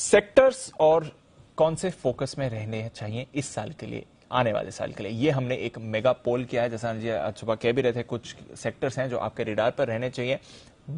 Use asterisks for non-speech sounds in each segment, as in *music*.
Sectors और कौन से फोकस में रहने चाहिए इस साल के लिए आने वाले साल के लिए ये हमने एक मेगा पोल किया है जैसा जी सुबह कह भी रहे थे कुछ सेक्टर्स हैं जो आपके रिडार पर रहने चाहिए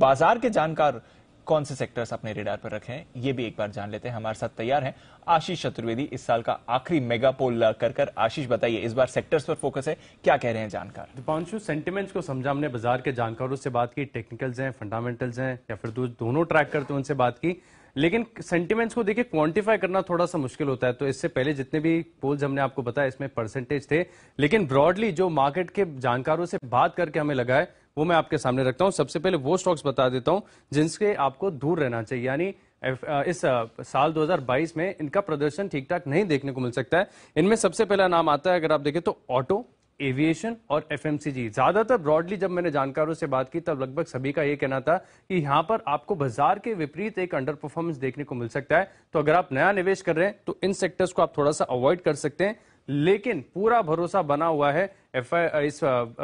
बाजार के जानकार कौन से सेक्टर्स अपने रेडार पर रखे हैं ये भी एक बार जान लेते हैं हमारे साथ तैयार हैं आशीष चतुर्वेदी इस साल का आखिरी मेगा पोल कर कर आशीष बताइए इस बार सेक्टर्स पर फोकस है क्या कह रहे हैं जानकार दीपांशु सेंटिमेंट्स को समझा हमने बाजार के जानकारों से बात की टेक्निकल्स हैं फंडामेंटल्स हैं या फिर दोनों ट्रैक करते हैं उनसे बात की लेकिन सेंटिमेंट्स को देखिए क्वांटिफाई करना थोड़ा सा मुश्किल होता है तो इससे पहले जितने भी पोल्स हमने आपको बताया इसमें परसेंटेज थे लेकिन ब्रॉडली जो मार्केट के जानकारों से बात करके हमें लगा है वो मैं आपके सामने रखता हूँ सबसे पहले वो स्टॉक्स बता देता हूँ जिनसे आपको दूर रहना चाहिए यानी इस साल 2022 में इनका प्रदर्शन ठीक ठाक नहीं देखने को मिल सकता है इनमें सबसे पहला नाम आता है अगर आप देखें तो ऑटो एविएशन और एफ ज्यादातर ब्रॉडली जब मैंने जानकारों से बात की तब लगभग सभी का यह कहना था कि यहां पर आपको बाजार के विपरीत एक अंडर परफॉर्मेंस देखने को मिल सकता है तो अगर आप नया निवेश कर रहे हैं तो इन सेक्टर्स को आप थोड़ा सा अवॉइड कर सकते हैं लेकिन पूरा भरोसा बना हुआ है एफ इस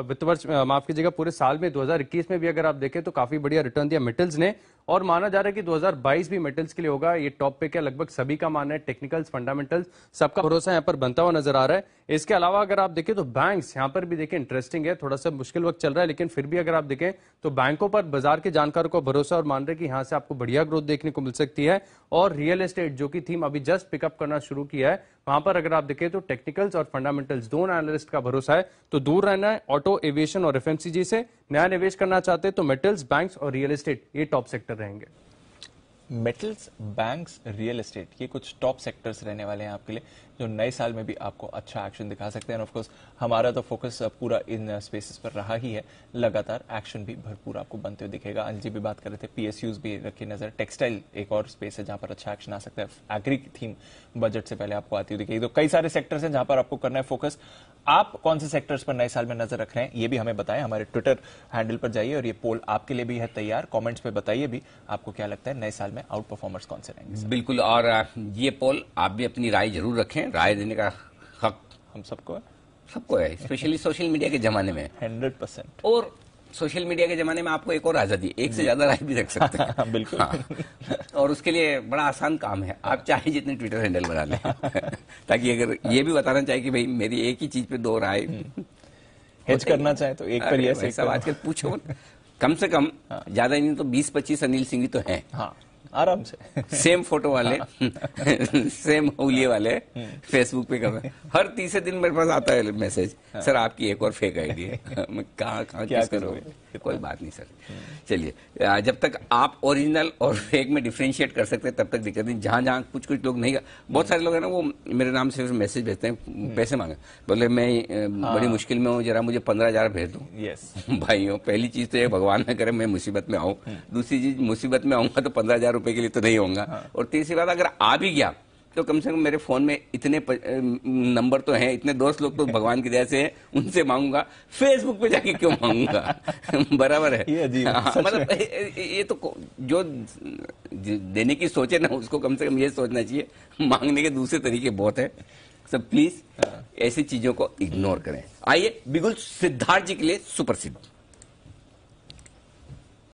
वित्त वर्ष माफ कीजिएगा पूरे साल में 2021 में भी अगर आप देखें तो काफी बढ़िया रिटर्न दिया मेटल्स ने और माना जा रहा है कि 2022 भी मेटल्स के लिए होगा ये टॉप पे क्या लगभग सभी का मानना है टेक्निकल्स फंडामेंटल्स सबका भरोसा यहाँ पर बनता हुआ नजर आ रहा है इसके अलावा अगर आप देखें तो बैंक यहाँ पर भी देखें इंटरेस्टिंग है थोड़ा सा मुश्किल वक्त चल रहा है लेकिन फिर भी अगर आप देखें तो बैंकों पर बाजार के जानकारों को भरोसा और मान रहे कि यहाँ से आपको बढ़िया ग्रोथ देखने को मिल सकती है और रियल एस्टेट जो की थीम अभी जस्ट पिकअप करना शुरू किया है वहां पर अगर आप देखें तो टेक्निकल टेक्निकल्स और फंडामेंटल्स दोनों एनालिस्ट का भरोसा है तो दूर रहना है ऑटो एविएशन और एफएमसीजी से नया निवेश करना चाहते हैं तो मेटल्स बैंक्स और रियल एस्टेट ये टॉप सेक्टर रहेंगे मेटल्स बैंक्स रियल एस्टेट ये कुछ टॉप सेक्टर्स रहने वाले हैं आपके लिए जो नए साल में भी आपको अच्छा एक्शन दिखा सकते हैं ऑफकोर्स हमारा तो फोकस पूरा इन स्पेसिस uh, पर रहा ही है लगातार एक्शन भी भरपूर आपको बनते हुए दिखेगा अनिल जी भी बात कर रहे थे पीएसयूज भी रखी नजर टेक्सटाइल एक और स्पेस है जहां पर अच्छा एक्शन आ सकता है एग्री थीम बजट से पहले आपको आती हुई दिखेगी तो कई सारे सेक्टर्स हैं जहां पर आपको करना है फोकस आप कौन से सेक्टर्स पर नए साल में नजर रख रहे हैं ये भी हमें बताएं हमारे ट्विटर हैंडल पर जाइए और ये पोल आपके लिए भी है तैयार कमेंट्स में बताइए भी आपको क्या लगता है नए साल में आउट परफॉर्मर्स कौन से रहेंगे बिल्कुल और uh, ये पोल आप भी अपनी राय जरूर रखें राय देने का हक हम सबको है सबको है स्पेशली सोशल मीडिया के जमाने में हंड्रेड परसेंट और सोशल मीडिया के जमाने में आपको एक और आजादी एक से ज्यादा राय भी रख सकते हैं *laughs* बिल्कुल हाँ। और उसके लिए बड़ा आसान काम है आप चाहे जितने ट्विटर हैंडल बना लें *laughs* ताकि अगर ये भी बताना चाहे कि भाई मेरी एक ही चीज पे दो राय हेज हम्म। करना चाहे तो एक पर यस सब आजकल पूछो कम से कम हाँ। ज्यादा नहीं तो बीस पच्चीस अनिल सिंह तो है हाँ आराम से सेम फोटो वाले सेम हाँ। होलिये वाले फेसबुक पे कमेंट हर तीसरे दिन मेरे पास आता है मैसेज हाँ। सर आपकी एक और फेक आईडी है *laughs* कहाँ कहाँ करोगे कोई बात नहीं सर हम्म। चलिए जब तक आप ओरिजिनल और फेक में डिफ्रेंशिएट कर सकते हैं तब तक दिक्कत नहीं जहाँ जहाँ कुछ कुछ लोग नहीं बहुत सारे लोग हैं ना वो मेरे नाम से मैसेज भेजते हैं हम्म। पैसे मांगे बोले मैं हाँ। बड़ी मुश्किल में हूँ जरा मुझे पंद्रह हजार भेज दो *laughs* भाई पहली चीज तो ये भगवान ना करे मैं मुसीबत में आऊँ हम्म। दूसरी चीज मुसीबत में आऊंगा तो पंद्रह हजार रुपए के लिए तो नहीं होगा हाँ। और तीसरी बात अगर आ भी गया तो कम से कम मेरे फोन में इतने नंबर तो हैं इतने दोस्त लोग तो *laughs* भगवान की दया से हैं उनसे मांगूंगा फेसबुक पे जाके क्यों मांगूंगा *laughs* बराबर है ये अजीब हाँ, मतलब ये तो जो देने की सोचे ना उसको कम से कम ये सोचना चाहिए मांगने के दूसरे तरीके बहुत है सब प्लीज हाँ। ऐसी चीजों को इग्नोर करें आइए बिगुल सिद्धार्थ जी के लिए सुप्रसिद्ध